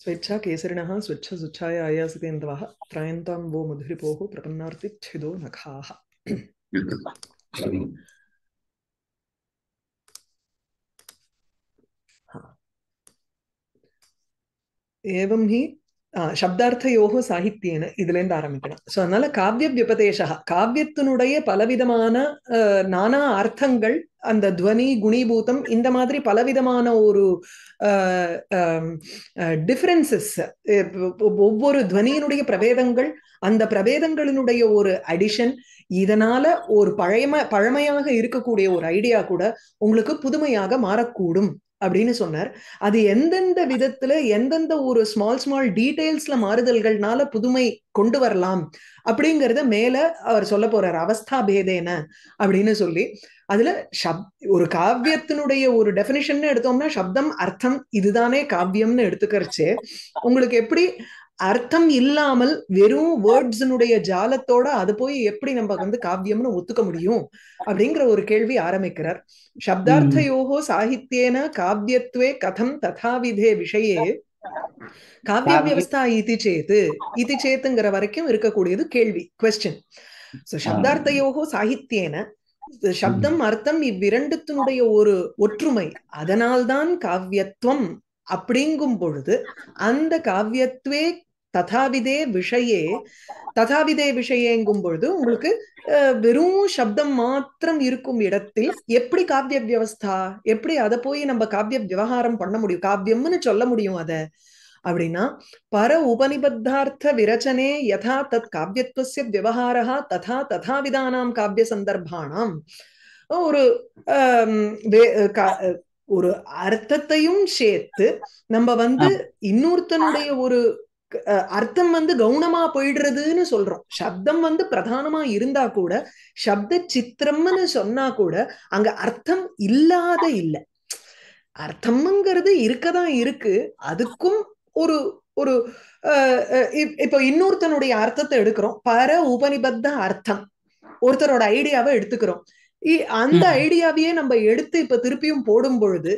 स्वेच्छा केसरिण स्वच्छ स्वच्छाया आयासितेन्द्रः त्रायन्तां वो मधुरीपो प्रपन्नार्तिच्छिदो नखा एवं சப்தார்த்தயோகம் இதுல இருந்து ஆரம்பிக்கணும் சோ அதனால காவிய வியபதேசா காவியத்தினுடைய பலவிதமான நானா அர்த்தங்கள் அந்த துவனி குணீபூதம் இந்த மாதிரி பலவிதமான ஒரு டிஃபரன்சஸ் ஒவ்வொரு துவனியினுடைய பிரபேதங்கள் அந்த பிரபேதங்களினுடைய ஒரு அடிஷன் இதனால ஒரு பழைய பழமையாக இருக்கக்கூடிய ஒரு ஐடியா கூட உங்களுக்கு புதுமையாக மாறக்கூடும் அப்படின்னு சொன்னார் அது எந்தெந்த விதத்துல எந்தெந்த ஒரு ஸ்மால் ஸ்மால் டீடைல்ஸ்ல மாறுதல்கள்னால புதுமை கொண்டு வரலாம் அப்படிங்கறத மேல அவர் சொல்ல போறார் அவஸ்தா பேதேன அப்படின்னு சொல்லி அதுல சப் ஒரு காவியத்தினுடைய ஒரு டெபினிஷன் எடுத்தோம்னா சப்தம் அர்த்தம் இதுதானே காவியம்னு எடுத்துக்கிறச்சு உங்களுக்கு எப்படி அர்த்தம் இல்லாமல் வெறும் வேர்ட்ஸினுடைய ஜாலத்தோட அது போய் எப்படி நம்ம வந்து காவியம்னு ஒத்துக்க முடியும் அப்படிங்கிற ஒரு கேள்வி ஆரம்பிக்கிறார் யோகோ சாகித்யேன காவியத்வே கதம் ததாவிதே விஷயே காவிய வியவஸ்தா இது சேத்து இது சேத்துங்கிற வரைக்கும் இருக்கக்கூடியது கேள்வி கொஸ்டின் யோகோ சாகித்யேன சப்தம் அர்த்தம் இவ்விரண்டுத்தினுடைய ஒரு ஒற்றுமை அதனால்தான் காவியத்துவம் அப்படிங்கும் பொழுது அந்த காவியத்துவே ததாவிதே விஷயே ததாவிதே விஷயங்கும் பொழுது உங்களுக்கு வெறும் சப்தம் மாத்திரம் இருக்கும் இடத்தில் எப்படி காவிய வியவஸ்தா எப்படி அதை போய் நம்ம காவிய விவகாரம் பண்ண முடியும் காவியம்னு சொல்ல முடியும் அத அப்படின்னா பர உபனிபத்தார்த்த விரச்சனே யதா தத் காவியத்துவசிய விவகாரா ததா ததாவிதானாம் காவிய சந்தர்ப்பானாம் ஒரு ஒரு அர்த்தத்தையும் சேர்த்து நம்ம வந்து இன்னொருத்தனுடைய ஒரு அர்த்தம் வந்து கவுனமா போயிடுறதுன்னு சொல்றோம் சப்தம் வந்து பிரதானமா இருந்தா கூட சப்த சித்திரம்னு சொன்னா கூட அங்க அர்த்தம் இல்லாத இல்லை அர்த்தம்ங்கிறது இருக்கதான் இருக்கு அதுக்கும் ஒரு ஒரு இப்போ இன்னொருத்தனுடைய அர்த்தத்தை எடுக்கிறோம் பர உபனிபத்த அர்த்தம் ஒருத்தரோட ஐடியாவை எடுத்துக்கிறோம் அந்த ஐடியாவையே நம்ம எடுத்து இப்ப திருப்பியும் போடும் பொழுது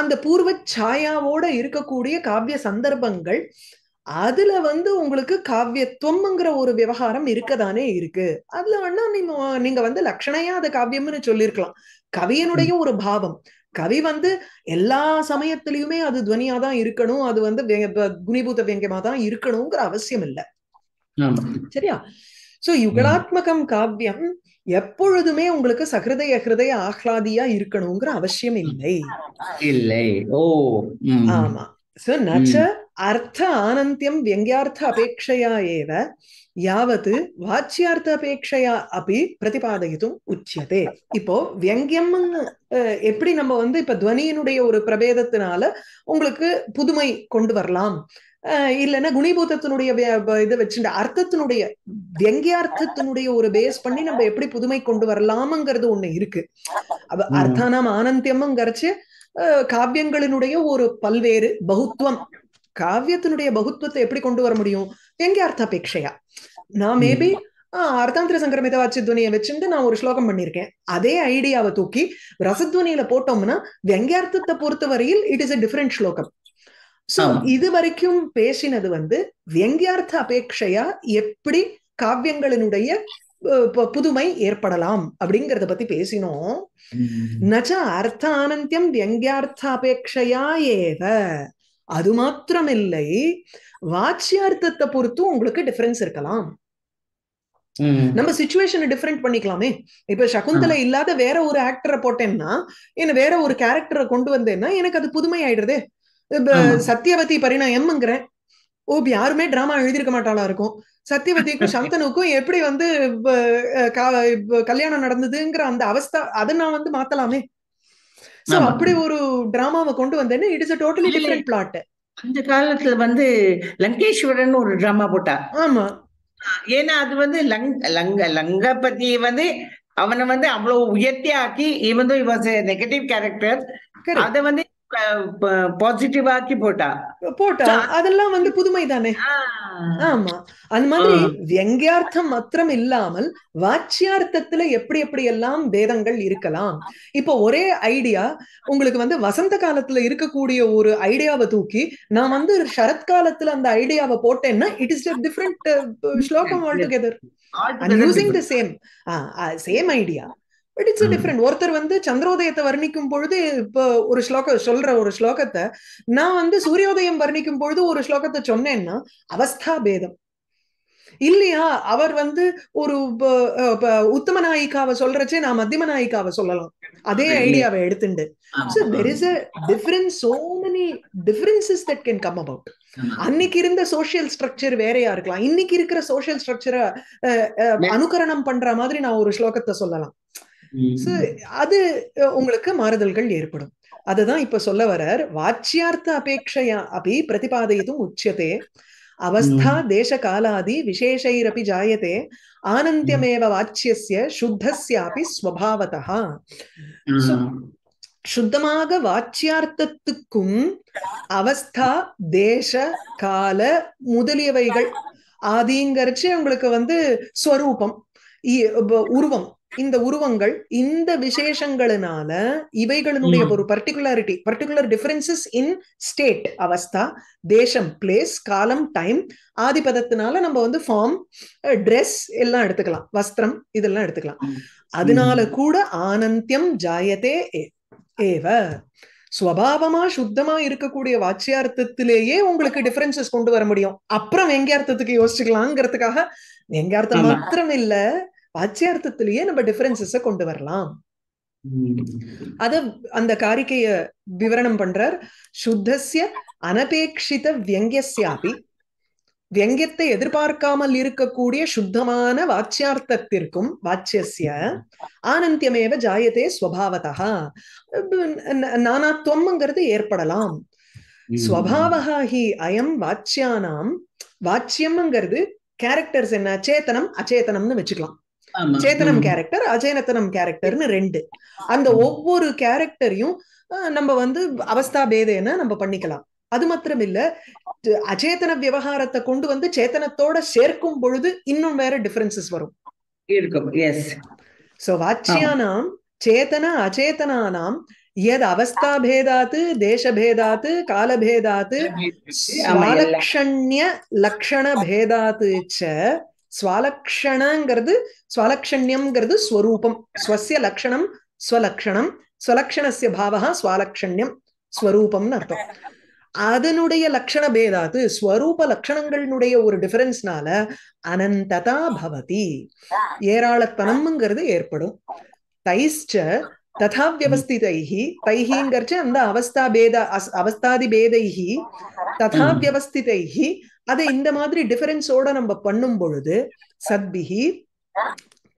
அந்த பூர்வ சாயாவோட இருக்கக்கூடிய காவிய சந்தர்ப்பங்கள் அதுல வந்து உங்களுக்கு காவியத்துவம்ங்கிற ஒரு விவகாரம் இருக்கதானே இருக்கு அதுல வேணா நீங்க நீங்க வந்து லட்சணையா அது காவியம்னு சொல்லியிருக்கலாம் கவியனுடைய ஒரு பாவம் கவி வந்து எல்லா சமயத்திலயுமே அது துவனியா தான் இருக்கணும் அது வந்து குணிபூத வியங்கியமா தான் இருக்கணுங்கிற அவசியம் இல்ல சரியா சோ யுகலாத்மகம் காவியம் எப்பொழுதுமே உங்களுக்கு சகிருதய ஹிருதய ஆஹ்லாதியா இருக்கணுங்கிற அவசியம் இல்லை இல்லை ஓ ஆமா சோ நச்ச அர்த்த ஆனந்தியம் வியங்கியார்த்த அபேட்சையா ஏவ யாவது வாச்சியார்த்த அபேட்சையா அப்படி பிரதிபாதயித்தும் உச்சியதே இப்போ வியங்கியம் எப்படி நம்ம வந்து இப்ப துவனியினுடைய ஒரு பிரபேதத்தினால உங்களுக்கு புதுமை கொண்டு வரலாம் இல்லைன்னா குணிபூத்தத்தினுடைய இதை வச்சுட்டு அர்த்தத்தினுடைய வியங்கியார்த்தத்தினுடைய ஒரு பேஸ் பண்ணி நம்ம எப்படி புதுமை கொண்டு வரலாமங்கிறது ஒண்ணு இருக்கு அர்த்தானாம் ஆனந்தியம்ங்கிறச்சு காவியங்களினுடைய ஒரு பல்வேறு பகுத்துவம் காவியத்தினுடைய பகுத்துவத்தை எப்படி கொண்டு வர முடியும் எங்க அர்த்தாபேட்சையா நான் மேபி அர்த்தாந்திர சங்கரமித வாச்சித்வனியை வச்சுட்டு நான் ஒரு ஸ்லோகம் பண்ணியிருக்கேன் அதே ஐடியாவை தூக்கி ரசத்வனியில போட்டோம்னா வெங்கியார்த்தத்தை பொறுத்த வரையில் இட் இஸ் அ டிஃபரெண்ட் ஸ்லோகம் சோ இது வரைக்கும் பேசினது வந்து வெங்கியார்த்த அபேட்சையா எப்படி காவியங்களினுடைய புதுமை ஏற்படலாம் அப்படிங்கறத பத்தி பேசினோம் நச்ச அர்த்தானந்தியம் வெங்கியார்த்த அபேட்சையா ஏவ அது மாத்திரம் இல்லை வாட்சியார்த்தத்தை பொறுத்தும் உங்களுக்கு டிஃபரன்ஸ் இருக்கலாம் நம்ம சுச்சுவேஷனை டிஃபரெண்ட் பண்ணிக்கலாமே இப்ப சகுந்தலை இல்லாத வேற ஒரு ஆக்டரை போட்டேன்னா என்ன வேற ஒரு கேரக்டரை கொண்டு வந்தேன்னா எனக்கு அது புதுமை ஆயிடுறது சத்தியவதி எம்ங்கிறேன் ஓப் யாருமே டிராமா எழுதியிருக்க மாட்டாளா இருக்கும் சத்தியவதிக்கும் சந்தனுக்கும் எப்படி வந்து கல்யாணம் நடந்ததுங்கிற அந்த அவஸ்தா அதை நான் வந்து மாத்தலாமே சோ அப்படி ஒரு டிராமாவை கொண்டு வந்தேன்னு it is a totally different plot அந்த காலத்துல வந்து லங்கேஸ்வரன் ஒரு டிராமா போட்டா ஆமா ஏன்னா அது வந்து லங் லங்க லங்கபதி வந்து அவனை வந்து அவ்வளவு உயர்த்தி ஆக்கி இவன் இவாஸ் நெகட்டிவ் கேரக்டர் அதை வந்து பாசிட்டிவ் ஆக்கி போட்டா போட்டா அதெல்லாம் வந்து புதுமை தானே ஆமா அந்த மாதிரி வியங்கியார்த்தம் மாத்திரம் இல்லாமல் வாச்சியார்த்தத்துல எப்படி எப்படி எல்லாம் வேதங்கள் இருக்கலாம் இப்ப ஒரே ஐடியா உங்களுக்கு வந்து வசந்த காலத்துல இருக்கக்கூடிய ஒரு ஐடியாவை தூக்கி நான் வந்து சரத் காலத்துல அந்த ஐடியாவை போட்டேன்னா இட் இஸ் டிஃப்ரெண்ட் ஸ்லோகம் all together same same idea but it's different ஒருத்தர் வந்து சந்திரோதயத்தை வர்ணிக்கும் பொழுது இப்போ ஒரு ஸ்லோக சொல்ற ஒரு ஸ்லோகத்தை நான் வந்து சூரியோதயம் வர்ணிக்கும் பொழுது ஒரு ஸ்லோகத்தை சொன்னேன்னா அவஸ்தா பேதம் இல்லையா அவர் வந்து ஒரு உத்தம நாயிகாவை சொல்றச்சே நான் மத்தியம நாயிகாவை சொல்லலாம் அதே ஐடியாவை எடுத்துண்டு so there is a difference so many differences that can come about அன்னைக்கு இருந்த சோசியல் ஸ்ட்ரக்சர் வேறையா இருக்கலாம் இன்னைக்கு இருக்கிற சோசியல் ஸ்ட்ரக்சரை அனுகரணம் பண்ற மாதிரி நான் ஒரு ஸ்லோகத்தை சொல்லலாம் அது உங்களுக்கு மாறுதல்கள் ஏற்படும் அதுதான் இப்ப சொல்ல வர வாச்சியார்த்த அபேட்சையா அப்படி பிரதிபாதையதும் உச்சியதே அவஸ்தா தேச காலாதி விசேஷைரப்பி ஜாயத்தே ஆனந்தியமேவ வாச்சியசிய சுத்தஸ்யாபி ஸ்வபாவதா சுத்தமாக வாச்சியார்த்தத்துக்கும் அவஸ்தா தேச கால முதலியவைகள் ஆதிங்கரிச்சு உங்களுக்கு வந்து ஸ்வரூபம் உருவம் இந்த உருவங்கள் இந்த விசேஷங்களினால இவைகளினுடைய ஒரு particularity particular differences in state அவஸ்தா தேசம் பிளேஸ் காலம் டைம் ஆதிபதத்தினால நம்ம வந்து ஃபார்ம் ட்ரெஸ் எல்லாம் எடுத்துக்கலாம் வஸ்திரம் இதெல்லாம் எடுத்துக்கலாம் அதனால கூட ஆனந்தியம் ஜாயதே ஏவ சுவாவமா சுத்தமா இருக்கக்கூடிய வாட்சியார்த்தத்திலேயே உங்களுக்கு டிஃபரன்சஸ் கொண்டு வர முடியும் அப்புறம் எங்கேயார்த்தத்துக்கு யோசிச்சுக்கலாங்கிறதுக்காக எங்கேயார்த்தம் மாத்திரம் இல்லை வாச்சியார்த்தத்திலேயே நம்ம டிஃபரன்சஸ கொண்டு வரலாம் அத அந்த காரிக்கைய விவரணம் பண்றார் சுத்தசிய அனபேட்சித வியங்கியாபி வியங்கியத்தை எதிர்பார்க்காமல் இருக்கக்கூடிய சுத்தமான வாச்சியார்த்தத்திற்கும் வாச்சியசிய ஆனந்தியமேவ ஜாயதே ஸ்வபாவதா நானாத்வம்ங்கிறது ஏற்படலாம் ஸ்வபாவகா அயம் வாச்சியானாம் வாச்சியம்ங்கிறது கேரக்டர்ஸ் என்ன சேத்தனம் அச்சேதனம்னு வச்சுக்கலாம் சேத்தனம் கேரக்டர் அஜயநத்தனம் கேரக்டர்னு ரெண்டு அந்த ஒவ்வொரு கேரக்டரையும் நம்ம வந்து அவஸ்தா பேதேன நம்ம பண்ணிக்கலாம் அது மாத்திரம் இல்ல அச்சேதன விவகாரத்தை கொண்டு வந்து சேத்தனத்தோட சேர்க்கும் பொழுது இன்னும் வேற டிஃபரன்சஸ் வரும் இருக்கும் எஸ் சோ வாச்சியானாம் சேத்தன அச்சேதனானாம் எது பேதாத்து தேசபேதாத்து காலபேதாத்து ஸ்வாலக்ஷண்ய லக்ஷண பேதாத்து ச ஸ்வலக்ஷணங்கிறது ஸ்வலக்ஷண்யம்ங்கிறது ஸ்வரூபம் ஸ்வசிய லக்ஷணம் ஸ்வலக்ஷணம் ஸ்வலக்ஷணஸ்ய பாவா ஸ்வலக்ஷண்யம் ஸ்வரூபம்னு அர்த்தம் அதனுடைய லக்ஷண பேதாது ஸ்வரூப லட்சணங்களினுடைய ஒரு டிஃபரன்ஸ்னால அனந்ததா பவதி ஏராளத்தனம்ங்கிறது ஏற்படும் தைஷ்ட ததா வியவஸ்திதைஹி தைஹிங்கிறச்சு அந்த அவஸ்தா பேத அவஸ்தாதி பேதைஹி ததா வியவஸ்திதைஹி அதை இந்த மாதிரி டிஃபரன்ஸோட நம்ம பண்ணும் பொழுது சத்பிஹி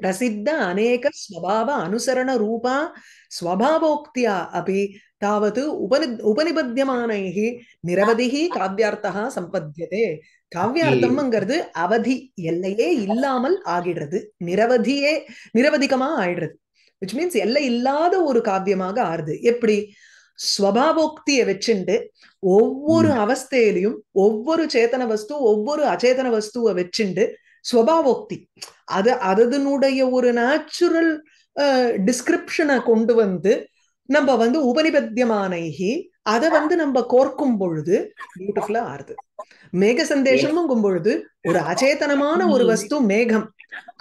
பிரசித்த அநேக ஸ்வபாவ அனுசரண ரூபா ஸ்வபாவோக்தியா அபி தாவது உபனி உபனிபத்தியமானி நிரவதிகி காவ்யார்த்தா சம்பத்தியதே காவ்யார்த்தம்ங்கிறது அவதி எல்லையே இல்லாமல் ஆகிடுறது நிரவதியே நிரவதிகமா ஆயிடுறது விச் மீன்ஸ் எல்லை இல்லாத ஒரு காவியமாக ஆறுது எப்படி ஸ்வபாவோக்தியை வச்சுண்டு ஒவ்வொரு அவஸ்தையிலையும் ஒவ்வொரு சேத்தன வஸ்து ஒவ்வொரு அச்சேதன வஸ்துவை வச்சுண்டு ஸ்வபாவோக்தி அது அதனுடைய ஒரு நேச்சுரல் டிஸ்கிரிப்ஷனை கொண்டு வந்து நம்ம வந்து உபனிபத்தியமானைகி அதை வந்து நம்ம கோர்க்கும் பொழுது பியூட்டிஃபுல்லா ஆறுது மேக சந்தேஷம் பொழுது ஒரு அச்சேதனமான ஒரு வஸ்து மேகம்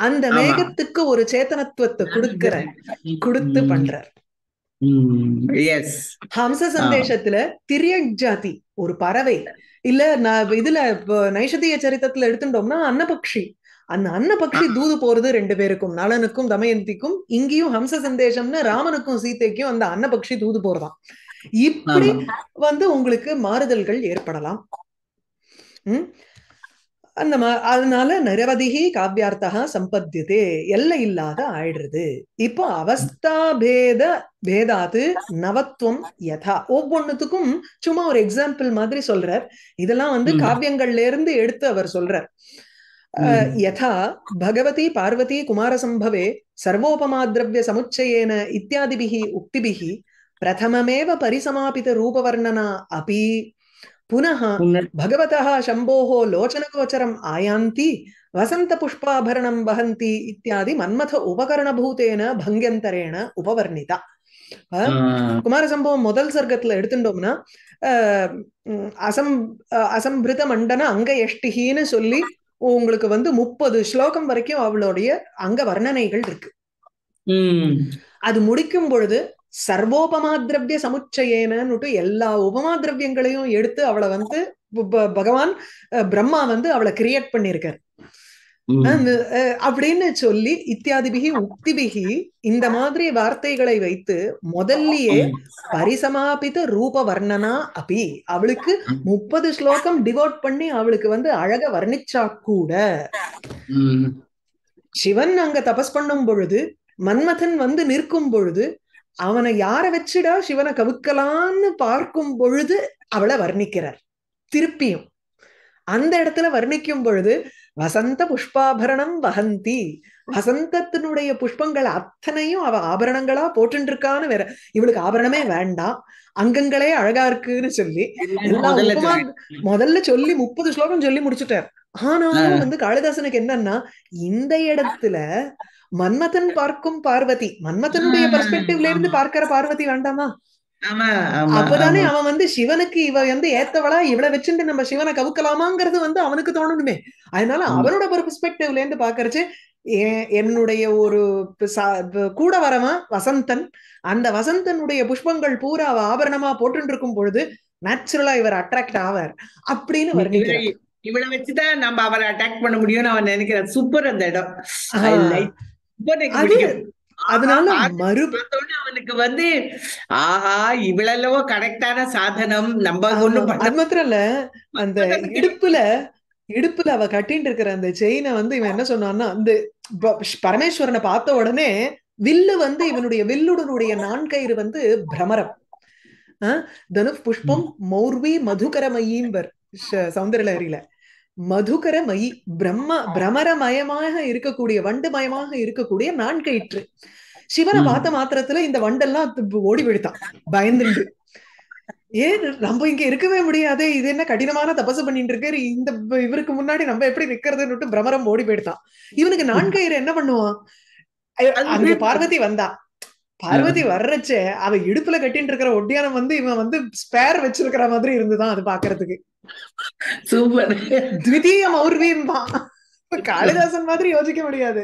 அந்த மேகத்துக்கு ஒரு சேத்தனத்துவத்தை கொடுக்கிற கொடுத்து பண்றார் ஹம்ச சந்தேஷத்துல திரியக் ஜாதி ஒரு பறவை இல்ல நான் இதுல நைஷதிய சரித்திரத்துல எடுத்துட்டோம்னா அன்னபக்ஷி அந்த அன்னபக்ஷி தூது போறது ரெண்டு பேருக்கும் நலனுக்கும் தமயந்திக்கும் இங்கேயும் ஹம்ச சந்தேஷம்னு ராமனுக்கும் சீத்தைக்கும் அந்த அன்னபக்ஷி தூது போறதான் இப்படி வந்து உங்களுக்கு மாறுதல்கள் ஏற்படலாம் உம் அந்த அதனால நிரவதிகி காவியார்த்தா சம்பத்தியதே எல்லை இல்லாத ஆயிடுறது இப்போ அவஸ்தா பேத பேதாது நவத்துவம் யதா ஒவ்வொன்னுத்துக்கும் சும்மா ஒரு எக்ஸாம்பிள் மாதிரி சொல்றார் இதெல்லாம் வந்து காவியங்கள்ல இருந்து எடுத்து அவர் சொல்றார் யதா பகவதி பார்வதி குமாரசம்பவே சர்வோபமாதிரவிய சமுச்சயேன இத்தியாதிபிகி உக்திபிகி பிரதமமேவ பரிசமாபித ரூபவர்ணனா அபி पुनः भगवतः शम्भोः लोचनगोचरम् आयान्ति वसन्तपुष्पाभरणं वहन्ति इत्यादि मन्मथ उपकरणभूतेन भङ्ग्यन्तरेण उपवर्णिता குமாரசம்பவம் முதல் சர்க்கத்துல எடுத்துட்டோம்னா அசம் அசம்பிருத மண்டன அங்க எஷ்டிகின்னு சொல்லி உங்களுக்கு வந்து முப்பது ஸ்லோகம் வரைக்கும் அவளுடைய அங்க வர்ணனைகள் இருக்கு அது முடிக்கும் பொழுது சர்வோபமா திரவிய சமுச்சயேனன்னுட்டு எல்லா உபமா திரவியங்களையும் எடுத்து அவளை வந்து பகவான் பிரம்மா வந்து அவளை கிரியேட் பண்ணிருக்காரு அப்படின்னு சொல்லி இத்தியாதிபிகி உக்திபிகி இந்த மாதிரி வார்த்தைகளை வைத்து முதல்லயே பரிசமாபித ரூப வர்ணனா அபி அவளுக்கு முப்பது ஸ்லோகம் டிவோட் பண்ணி அவளுக்கு வந்து அழக வர்ணிச்சா கூட சிவன் அங்க தபஸ் பண்ணும் பொழுது மன்மதன் வந்து நிற்கும் பொழுது அவனை யார வச்சுடா சிவனை கவுக்கலான்னு பார்க்கும் பொழுது அவளை வர்ணிக்கிறார் திருப்பியும் அந்த இடத்துல வர்ணிக்கும் பொழுது வசந்த புஷ்பாபரணம் வகந்தி வசந்தத்தினுடைய புஷ்பங்கள் அத்தனையும் அவ ஆபரணங்களா போட்டு இருக்கான்னு வேற இவளுக்கு ஆபரணமே வேண்டாம் அங்கங்களே அழகா இருக்குன்னு சொல்லி முதல்ல சொல்லி முப்பது ஸ்லோகம் சொல்லி முடிச்சுட்டார் ஆனாலும் வந்து காளிதாசனுக்கு என்னன்னா இந்த இடத்துல மன்மதன் பார்க்கும் பார்வதி மன்மதனுடைய பெர்ஸ்பெக்டிவ்ல இருந்து பார்க்கிற பார்வதி வேண்டாமா அப்பதானே அவன் வந்து சிவனுக்கு இவ வந்து ஏத்தவளா இவளை வச்சுட்டு நம்ம சிவனை கவுக்கலாமாங்கிறது வந்து அவனுக்கு தோணணுமே அதனால அவனோட பெர்ஸ்பெக்டிவ்ல இருந்து பாக்குறச்சு என்னுடைய ஒரு கூட வரவன் வசந்தன் அந்த வசந்தனுடைய புஷ்பங்கள் பூரா ஆபரணமா போட்டு இருக்கும் பொழுது நேச்சுரலா இவர் அட்ராக்ட் ஆவார் அப்படின்னு இவளை வச்சுதான் நம்ம அவரை அட்டாக் பண்ண முடியும்னு அவன் நினைக்கிறேன் சூப்பர் அந்த இடம் அதனால மறு அவனுக்கு வந்து ஆஹா இவ்வளவு கரெக்டான சாதனம் நம்ம ஒண்ணும் அது மாத்திரம் இல்ல அந்த இடுப்புல இடுப்புல அவ கட்டின் இருக்கிற அந்த செயினை வந்து இவன் என்ன சொன்னான்னா அந்த பரமேஸ்வரனை பார்த்த உடனே வில்லு வந்து இவனுடைய வில்லுடனுடைய நான்கயிறு வந்து பிரமரம் தனுஷ் புஷ்பம் மௌர்வி மதுகர அறியில மதுகர மயி பிரம்ம பிரமரமயமாக இருக்கக்கூடிய வண்டு மயமாக இருக்கக்கூடிய நான்கயிற்று சிவனை பார்த்த மாத்திரத்துல இந்த வண்டெல்லாம் ஓடி விழுத்தான் பயந்துண்டு ஏன் நம்ம இங்க இருக்கவே முடியாது இது என்ன கடினமான தபசு பண்ணிட்டு இருக்காரு இந்த இவருக்கு முன்னாடி நம்ம எப்படி நிக்கிறதுன்னு பிரமரம் ஓடி போயிடுதான் இவனுக்கு நான்கயிறு என்ன பண்ணுவான் அங்க பார்வதி வந்தா பார்வதி வர்றச்சே அவ இடுப்புல கட்டிட்டு இருக்கிற ஒட்டியானம் வந்து இவன் வந்து ஸ்பேர் வச்சிருக்கிற மாதிரி இருந்துதான் அது பாக்குறதுக்கு சூப்பர் திவிதீயம் மௌர்வீன் தான் காளிதாசன் மாதிரி யோசிக்க முடியாது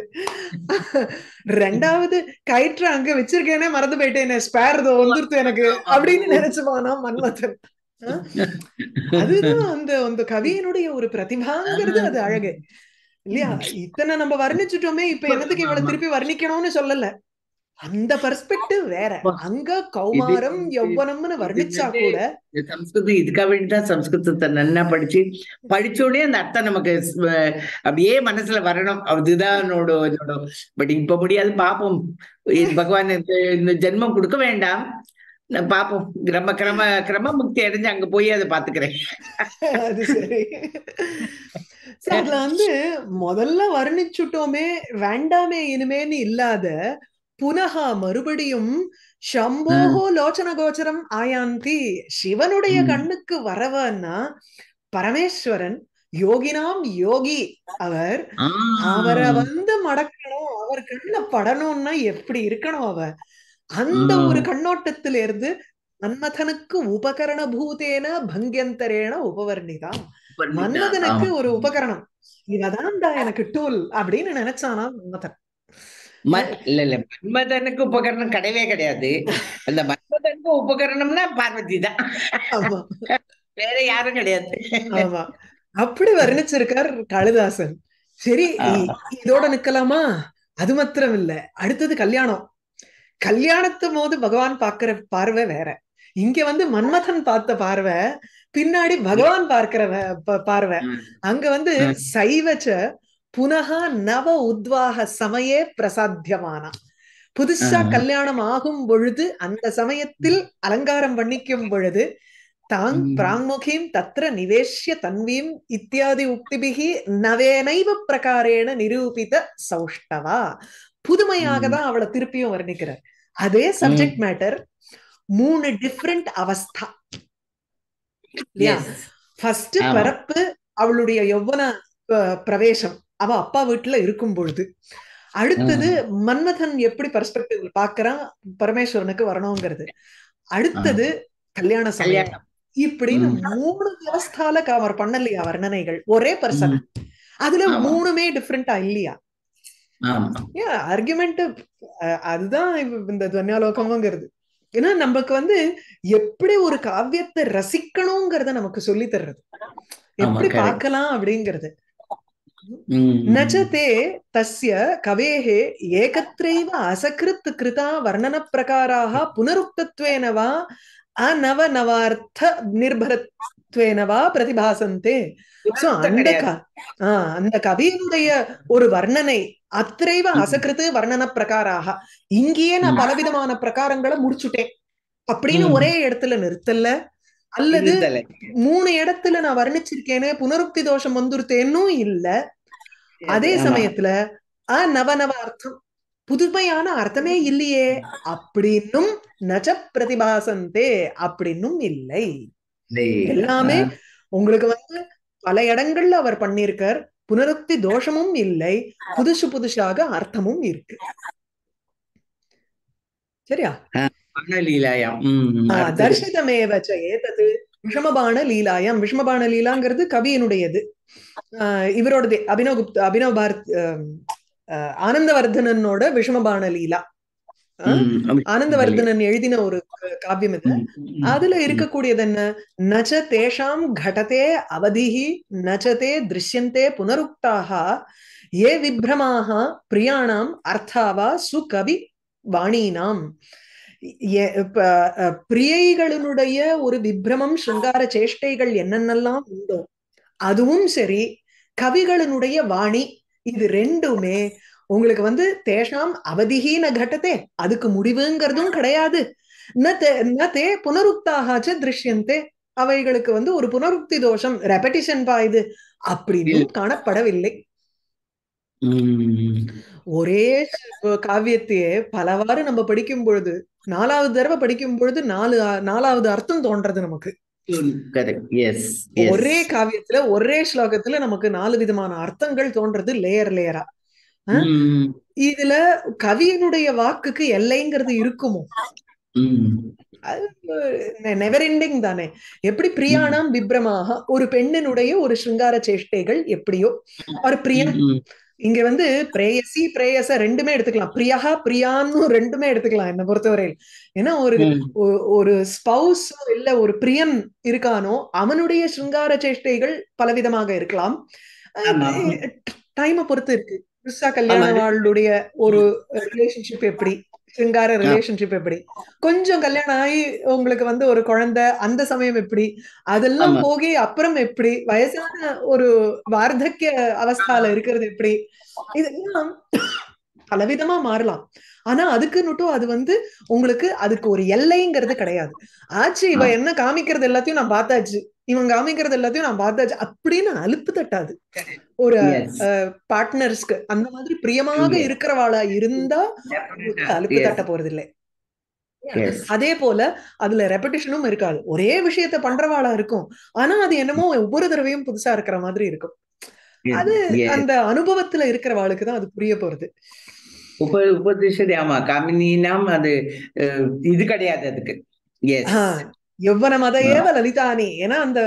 ரெண்டாவது கயிற்று அங்க வச்சிருக்கேனே மறந்து போயிட்டேனே ஸ்பேர் இதோ வந்துருத்து எனக்கு அப்படின்னு நினைச்சுவானா மன்மதன் அதுதான் அந்த அந்த கவியனுடைய ஒரு பிரதிபாங்கிறது அது அழகு இல்லையா இத்தனை நம்ம வர்ணிச்சுட்டோமே இப்ப என்னத்துக்கு இவ்வளவு திருப்பி வர்ணிக்கணும்னு சொல்லல அந்த பெர்ஸ்பெக்டிவ் வேற அங்க கௌமாரம் யௌவனம்னு வர்ணிச்சா கூட சம்ஸ்கிருதம் இதுக்காக வேண்டிதான் சம்ஸ்கிருதத்தை நல்லா படிச்சு படிச்சோடனே அந்த அர்த்தம் நமக்கு அப்படியே மனசுல வரணும் அதுதான் என்னோட பட் இப்ப முடியாது பாப்போம் பகவான் இந்த ஜென்மம் கொடுக்க வேண்டாம் பாப்போம் கிரம கிரம கிரம முக்தி அடைஞ்சு அங்க போய் அதை பாத்துக்கிறேன் அதுல வந்து முதல்ல வர்ணிச்சுட்டோமே வேண்டாமே இனிமேன்னு இல்லாத புனகா மறுபடியும் சம்போகோ லோச்சன கோச்சரம் ஆயாந்தி சிவனுடைய கண்ணுக்கு வரவன்னா பரமேஸ்வரன் யோகினாம் யோகி அவர் அவரை வந்து மடக்கணும் அவர் கண்ண படணும்னா எப்படி இருக்கணும் அவ அந்த ஒரு கண்ணோட்டத்தில இருந்து மன்மதனுக்கு உபகரண பூதேன பங்கியந்தரேன உபவர்ணிதான் மன்மதனுக்கு ஒரு உபகரணம் இவதான் தான் எனக்கு டூல் அப்படின்னு நினைச்சானா மன்மதன் இல்ல இல்ல மன்மதனுக்கு உபகரணம் கிடையவே கிடையாது அந்த மன்மதனுக்கு உபகரணம்னா பார்வதி தான் வேற யாரும் கிடையாது அப்படி வர்ணிச்சிருக்கார் கழுதாசன் சரி இதோட நிக்கலாமா அது மாத்திரம் இல்ல அடுத்தது கல்யாணம் கல்யாணத்து போது பகவான் பாக்குற பார்வை வேற இங்க வந்து மன்மதன் பார்த்த பார்வை பின்னாடி பகவான் பார்க்கிற பார்வை அங்க வந்து சைவச்ச புனக நவ உத்வாக சமயே பிரசாத்தியமான புதுசா கல்யாணம் ஆகும் பொழுது அந்த சமயத்தில் அலங்காரம் பண்ணிக்கும் பொழுது தாங் பிராங்முகீம் தத்ர நிவேஷ்ய தன்வீம் இத்தியாதி உக்திபிகி நவேனைவ பிரகாரேன நிரூபித சௌஷ்டவா புதுமையாக தான் அவளை திருப்பியும் வர்ணிக்கிறார் அதே சப்ஜெக்ட் மேட்டர் மூணு டிஃப்ரெண்ட் அவஸ்தா இல்லையா ஃபர்ஸ்ட் பரப்பு அவளுடைய யௌவன பிரவேசம் அவ அப்பா வீட்டுல இருக்கும் பொழுது அடுத்தது மன்மதன் எப்படி பர்ஸ்பெக்டிவ்ல பாக்குறான் பரமேஸ்வரனுக்கு வரணுங்கிறது அடுத்தது கல்யாண சமயம் இப்படின்னு மூணு வியவஸ்தால அவர் பண்ணலையா வர்ணனைகள் ஒரே பர்சன் அதுல மூணுமே டிஃப்ரெண்டா இல்லையா ஆர்குமெண்ட் அதுதான் இந்த துவன்யாலோகம்ங்கிறது ஏன்னா நமக்கு வந்து எப்படி ஒரு காவியத்தை ரசிக்கணுங்கிறத நமக்கு சொல்லி தர்றது எப்படி பார்க்கலாம் அப்படிங்கறது न च ते तस्य कवेः एकत्रैव असकृत् பிரதிபாசந்தே சோ அந்த ஆஹ் அந்த கவியினுடைய ஒரு வர்ணனை அத்திரைவ அசகிருத்து வர்ணன பிரகாராக இங்கேயே நான் பலவிதமான பிரகாரங்களை முடிச்சுட்டேன் அப்படின்னு ஒரே இடத்துல நிறுத்தல அல்லது மூணு இடத்துல நான் வர்ணிச்சிருக்கேனே புனருக்தி தோஷம் வந்துருத்தேன்னு இல்ல அதே சமயத்துல நவநவ அர்த்தம் புதுமையான அர்த்தமே இல்லையே அப்படின்னும் நஜ பிரதிபாசந்தே அப்படின்னும் இல்லை எல்லாமே உங்களுக்கு வந்து பல இடங்கள்ல அவர் பண்ணிருக்கார் புனருத்தி தோஷமும் இல்லை புதுசு புதுசாக அர்த்தமும் இருக்கு சரியா தர்ஷிதமேவச்ச ஏதது விஷமபான லீலாயம் விஷமபான லீலாங்கிறது கவியினுடையது இவரோடது அபினவ் குப்த அபினவ் பாரத் ஆனந்தவர்தனனோட விஷமபான லீலா ஆனந்தவர்தனன் எழுதின ஒரு காவியம் இது அதுல இருக்கக்கூடியது என்ன நச்ச தேஷாம் கடத்தே அவதிஹி நச்சதே திருஷ்யந்தே புனருக்தாக ஏ விப்ரமாக பிரியாணாம் அர்த்தாவா சுகவி வாணீனாம் பிரியைகளினுடைய ஒரு விப்ரமம் சுங்கார சேஷ்டைகள் என்னென்னலாம் உண்டோ அதுவும் சரி கவிகளினுடைய வாணி இது ரெண்டுமே உங்களுக்கு வந்து தேஷாம் அவதிஹீன கட்டத்தை அதுக்கு முடிவுங்கிறதும் கிடையாது நே புனருக்தாகாச்ச திருஷ்யந்தே அவைகளுக்கு வந்து ஒரு புனருக்தி தோஷம் ரெபடிஷன் பாயுது இது அப்படின்னு காணப்படவில்லை ஒரே காவியத்தையே பலவாறு நம்ம படிக்கும் பொழுது நாலாவது தடவை படிக்கும் பொழுது நாலு நாலாவது அர்த்தம் தோன்றது நமக்கு hmm, ஒரே காவியத்துல ஒரே ஸ்லோகத்துல நமக்கு நாலு விதமான அர்த்தங்கள் தோன்றது லேயர் லேயரா hmm, hmm. இதுல கவியனுடைய வாக்குக்கு எல்லைங்கிறது இருக்குமோ நெவர் எண்டிங் தானே எப்படி பிரியாணாம் விப்ரமாக ஒரு பெண்ணினுடைய ஒரு சிங்கார சேஷ்டைகள் எப்படியோ ஒரு பிரியம் இங்க வந்து பிரேயசி பிரேயச ரெண்டுமே எடுத்துக்கலாம் பிரியா பிரியான்னு ரெண்டுமே எடுத்துக்கலாம் என்ன பொறுத்தவரையில் ஏன்னா ஒரு ஒரு ஸ்பௌஸ் இல்ல ஒரு பிரியன் இருக்கானோ அவனுடைய சுங்கார சேஷ்டைகள் பலவிதமாக இருக்கலாம் டைமை பொறுத்து இருக்கு புதுசா கல்யாண வாழ்வுடைய ஒரு ரிலேஷன்ஷிப் எப்படி சிங்கார ரிலேஷன்ஷிப் எப்படி கொஞ்சம் கல்யாணம் ஆகி உங்களுக்கு வந்து ஒரு குழந்தை அந்த சமயம் எப்படி அதெல்லாம் போகி அப்புறம் எப்படி வயசான ஒரு வார்த்தக்கிய அவஸ்தால இருக்கிறது எப்படி இதெல்லாம் பலவிதமா மாறலாம் ஆனா அதுக்குன்னுட்டும் அது வந்து உங்களுக்கு அதுக்கு ஒரு எல்லைங்கிறது கிடையாது ஆச்சு இவ என்ன காமிக்கிறது எல்லாத்தையும் நான் பார்த்தாச்சு இவன் காமிக்கிறது எல்லாத்தையும் நான் பார்த்தாச்சு அப்படின்னு அலுப்பு தட்டாது ஒரு பார்ட்னர்ஸ்க்கு அந்த மாதிரி பிரியமாக இருக்கிறவாளா இருந்தா அலுப்பு தட்ட போறது இல்லை அதே போல அதுல ரெப்படிஷனும் இருக்காது ஒரே விஷயத்த பண்றவாளா இருக்கும் ஆனா அது என்னமோ ஒவ்வொரு தடவையும் புதுசா இருக்கிற மாதிரி இருக்கும் அது அந்த அனுபவத்துல இருக்கிறவாளுக்கு தான் அது புரிய போறது உப உபதிஷதி ஆமா காமினினாம் அது இது கிடையாது அதுக்கு எவ்வனம் அதை ஏவ லலிதானி ஏன்னா அந்த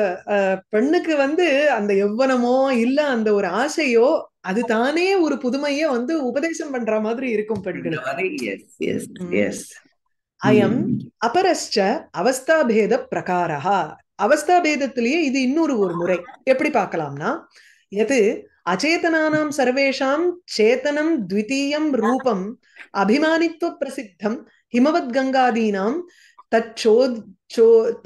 பெண்ணுக்கு வந்து அந்த எவ்வனமோ இல்ல அந்த ஒரு ஆசையோ அது தானே ஒரு புதுமைய வந்து உபதேசம் பண்ற மாதிரி இருக்கும் பெண்கள் அயம் அபரஸ்ட அவஸ்தாபேத பிரகாரா அவஸ்தாபேதத்திலேயே இது இன்னொரு ஒரு முறை எப்படி பார்க்கலாம்னா எது அச்சேதனானாம் சர்வேஷாம் சேத்தனம் த்விதீயம் ரூபம் அபிமானித்துவ பிரசித்தம் ஹிமவத் கங்காதீனாம் தச்சோ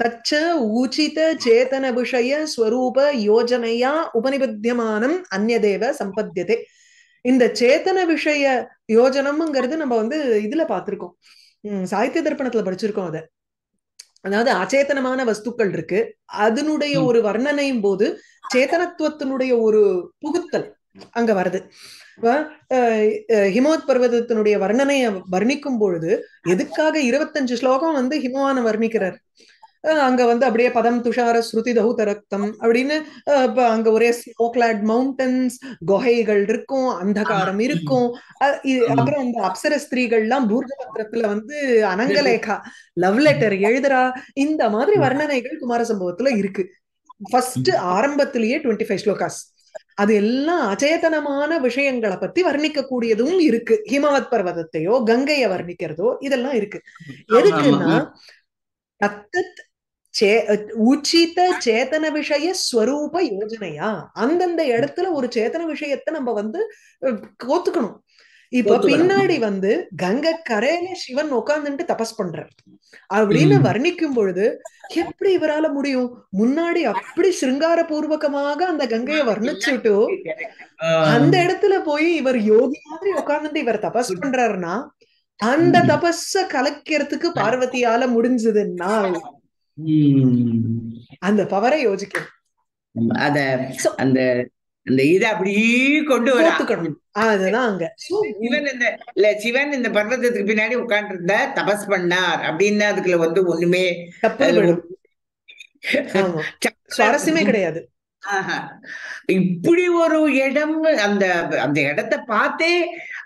தச்ச ஊச்சித சேத்தன விஷய ஸ்வரூப யோஜனையா உபநிபத்தியமானம் அந்நதேவ சம்பத்தியதே இந்த சேத்தன விஷய யோஜனம்ங்கிறது நம்ம வந்து இதுல பார்த்திருக்கோம் சாகித்ய தர்ப்பணத்துல படிச்சிருக்கோம் அதை அதாவது அச்சேதனமான வஸ்துக்கள் இருக்கு அதனுடைய ஒரு வர்ணனையும் போது சேத்தனத்துவத்தினுடைய ஒரு புகுத்தல் அங்க வருது ஹிமோத் பர்வதத்தினுடைய வர்ணனையை வர்ணிக்கும் பொழுது எதுக்காக இருபத்தஞ்சு ஸ்லோகம் வந்து ஹிமவான வர்ணிக்கிறார் அங்க வந்து அப்படியே பதம் துஷார ஸ்ருதி தௌத ரத்தம் அப்படின்னு அங்க ஒரே ஸ்னோ மவுண்டன்ஸ் குகைகள் இருக்கும் அந்தகாரம் இருக்கும் அப்புறம் அந்த அப்சர ஸ்திரீகள் எல்லாம் பூர்ணபத்திரத்துல வந்து அனங்கலேகா லவ் லெட்டர் எழுதுறா இந்த மாதிரி வர்ணனைகள் குமார சம்பவத்துல இருக்கு ஃபர்ஸ்ட் ஆரம்பத்திலேயே டுவெண்ட்டி ஃபைவ் ஸ்லோகாஸ் அது எல்லாம் அச்சேதனமான விஷயங்களை பத்தி வர்ணிக்க கூடியதும் இருக்கு ஹிமவத் பர்வதத்தையோ கங்கைய வர்ணிக்கிறதோ இதெல்லாம் இருக்கு எதுக்குன்னா தத்தத் சே உச்சித சேத்தன விஷய ஸ்வரூப யோஜனையா அந்தந்த இடத்துல ஒரு சேத்தன விஷயத்த நம்ம வந்து கோத்துக்கணும் இப்ப பின்னாடி வந்து கங்க கரையில சிவன் உட்கார்ந்துட்டு தபஸ் பண்ற அப்படின்னு வர்ணிக்கும் பொழுது எப்படி இவரால முடியும் முன்னாடி அப்படி சிருங்கார பூர்வகமாக அந்த கங்கைய வர்ணிச்சுட்டு அந்த இடத்துல போய் இவர் யோகி மாதிரி உட்கார்ந்துட்டு இவர் தபஸ் பண்றாருன்னா அந்த தபஸ கலக்கிறதுக்கு பார்வதியால முடிஞ்சதுன்னா அந்த பவரை யோசிக்க அத அந்த அந்த இதை அப்படியே கொண்டு வர அதுதான் அங்க சிவன் இந்த இல்ல சிவன் இந்த பர்வதத்துக்கு பின்னாடி உட்கார்ந்து இருந்தா தபஸ் பண்ணார் அப்படின்னு அதுக்குள்ள வந்து ஒண்ணுமே சுவாரஸ்யமே கிடையாது இப்படி ஒரு இடம் அந்த அந்த இடத்தை பார்த்தே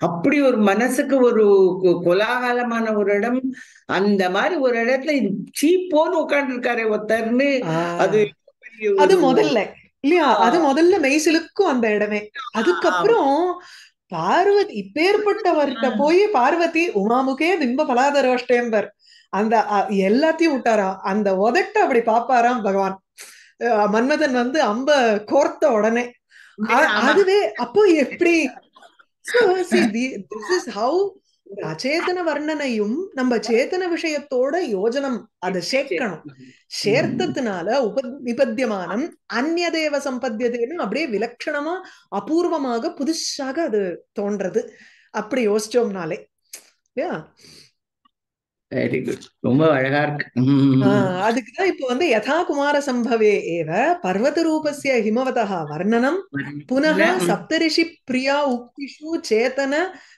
அப்படி ஒரு மனசுக்கு ஒரு கோலாகலமான ஒரு இடம் அந்த மாதிரி ஒரு இடத்துல சீப்போன்னு உட்கார்ந்து இருக்காரு ஒருத்தர்னு அது அது முதல்ல இல்லையா அது முதல்ல மெய்சிலுக்கும் அந்த இடமே அதுக்கப்புறம் பார்வதி இப்பேற்பட்டவர்கிட்ட போய் பார்வதி உமாமுகே பிம்ப பலாதரோஷ்டேம்பர் அந்த எல்லாத்தையும் விட்டாராம் அந்த உதட்ட அப்படி பாப்பாராம் பகவான் மன்மதன் வந்து அம்ப கோர்த்த உடனே அதுவே அப்போ எப்படி அச்சேதன வர்ணனையும் நம்ம சேத்தன விஷயத்தோட யோஜனம் அதை சேர்க்கணும் சேர்த்ததுனால உப விபத்தியமானம் அந்நதேவ சம்பத்தியதேன்னு அப்படியே விலட்சணமா அபூர்வமாக புதுசாக அது தோன்றது அப்படி யோசிச்சோம்னாலே யா வெரி குட் ரொம்ப அழகா இருக்கு அதுக்குதான் இப்ப வந்து யதா குமார சம்பவே ஏவ பர்வத ரூபஸ்ய ஹிமவதா வர்ணனம் புனக சப்தரிஷி பிரியா உக்திஷு சேதன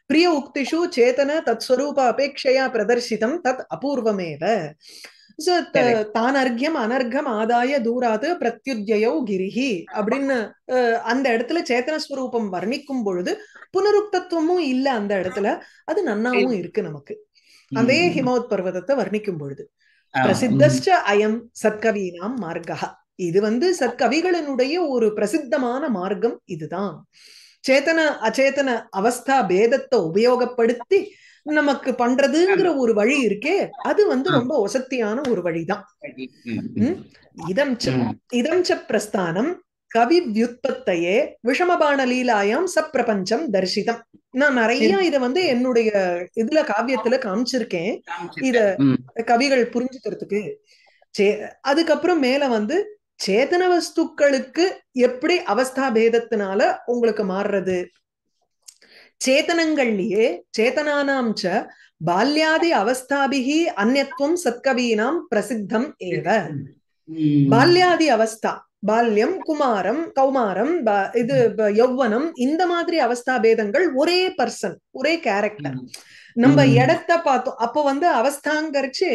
பிரிய உக்திஷு சேதன தத் ஸ்வரூப அபேட்சையா பிரதர்ஷிதம் தத் அபூர்வமேவ தானர்கியம் அர்க்கியம் அனர்க்கம் ஆதாய தூராது பிரத்யுத்யோ கிரிஹி அப்படின்னு அந்த இடத்துல சேத்தனஸ்வரூபம் வர்ணிக்கும் பொழுது புனருக்தத்துவமும் இல்ல அந்த இடத்துல அது நன்னாவும் இருக்கு நமக்கு அதே ஹிமவத் பர்வதத்தை வர்ணிக்கும் பொழுது பிரசித்தஸ்ட அயம் சத்கவீனாம் மார்க்கா இது வந்து சத்கவிகளினுடைய ஒரு பிரசித்தமான மார்க்கம் இதுதான் சேத்தன அச்சேதன அவஸ்தா பேதத்தை உபயோகப்படுத்தி நமக்கு பண்றதுங்கிற ஒரு வழி இருக்கே அது வந்து ரொம்ப ஒசத்தியான ஒரு வழிதான் இதம் இதம் பிரஸ்தானம் கவி வியுத்பத்தையே விஷமபான லீலாயாம் சப்பிரபஞ்சம் தரிசிதம் நான் நிறைய இத வந்து என்னுடைய இதுல காவியத்துல காமிச்சிருக்கேன் இத கவிகள் புரிஞ்சுக்கிறதுக்கு சே அதுக்கப்புறம் மேல வந்து சேதன வஸ்துக்களுக்கு எப்படி அவஸ்தா பேதத்தினால உங்களுக்கு மாறுறது சேதனங்கள்லயே சேதனானாம் ச பால்யாதி அவஸ்தாபிகி அந்நத்துவம் சத்கவீனாம் பிரசித்தம் ஏவ பால்யாதி அவஸ்தா பால்யம் குமாரம் கௌமாரம் இது யௌவனம் இந்த மாதிரி அவஸ்தா பேதங்கள் ஒரே பர்சன் ஒரே கேரக்டர் நம்ம இடத்த பார்த்தோம் அப்போ வந்து அவஸ்தாங்கரிச்சு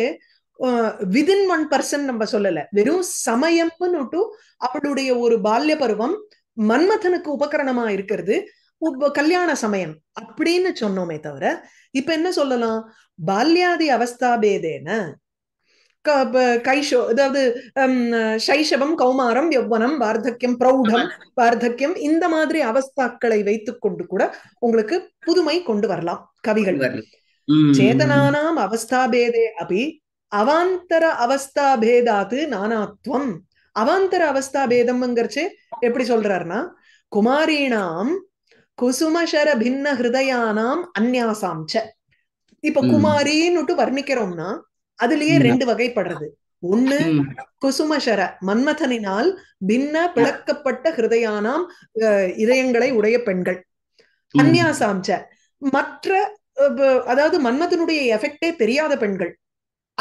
விதின் ஒன் பர்சன் நம்ம சொல்லல வெறும் சமயம்னுட்டு அவளுடைய ஒரு பால்ய பருவம் மன்மதனுக்கு உபகரணமா இருக்கிறது கல்யாண சமயம் அப்படின்னு சொன்னோமே தவிர இப்ப என்ன சொல்லலாம் பால்யாதி அவஸ்தா பேதேன கைஷோ அதாவது சைஷவம் கௌமாரம் யௌவனம் வார்த்தக்கியம் பிரௌடம் வார்த்தக்கியம் இந்த மாதிரி அவஸ்தாக்களை வைத்துக் கொண்டு கூட உங்களுக்கு புதுமை கொண்டு வரலாம் கவிகள் சேதனானாம் அவஸ்தாபேதே அபி அவாந்தர அவஸ்தாபேதாது நானாத்வம் அவாந்தர அவஸ்தாபேதம்ங்கிறச்சு எப்படி சொல்றாருன்னா குமாரீனாம் குசுமஷர பின்ன ஹிருதயானாம் அந்யாசாம் இப்ப குமாரின்னுட்டு வர்ணிக்கிறோம்னா அதுலயே ரெண்டு வகைப்படுறது ஒண்ணு குசுமசர மன்மதனினால் பின்ன பிளக்கப்பட்ட ஹிருதயானாம் இதயங்களை உடைய பெண்கள் கன்னியாசாம்ச மற்ற அதாவது மன்மதனுடைய எஃபெக்டே தெரியாத பெண்கள்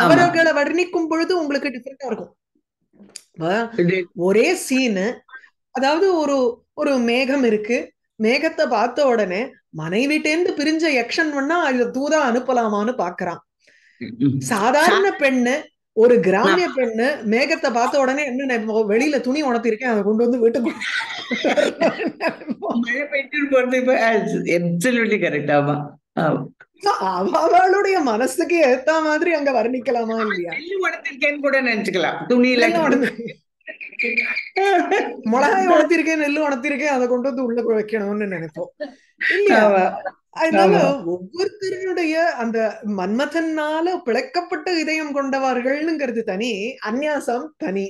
அவர்களை வர்ணிக்கும் பொழுது உங்களுக்கு டிஃபரெண்டா இருக்கும் ஒரே சீனு அதாவது ஒரு ஒரு மேகம் இருக்கு மேகத்தை பார்த்த உடனே மனைவிட்டேந்து பிரிஞ்ச எக்ஷன் பண்ணா அதுல தூதா அனுப்பலாமான்னு பாக்குறான் சாதாரண பெண்ணு ஒரு கிராமிய பெண்ணு மேகத்தை பார்த்த உடனே என்ன வெளியில துணி உணர்த்திருக்கேன் அதை கொண்டு வந்து வீட்டுக்கு அவளுடைய மனசுக்கு ஏத்த மாதிரி அங்க வர்ணிக்கலாமா இல்லையா உடத்திருக்கேன்னு கூட நினைச்சுக்கலாம் துணியில மிளகாய் உணர்த்திருக்கேன் நெல்லு உணர்த்திருக்கேன் அதை கொண்டு வந்து உள்ள வைக்கணும்னு நினைப்போம் அதனால ஒவ்வொருத்தருடைய அந்த மன்மதனால பிழைக்கப்பட்ட இதயம் கொண்டவர்கள்ங்கிறது தனி அந்நியாசம் தனி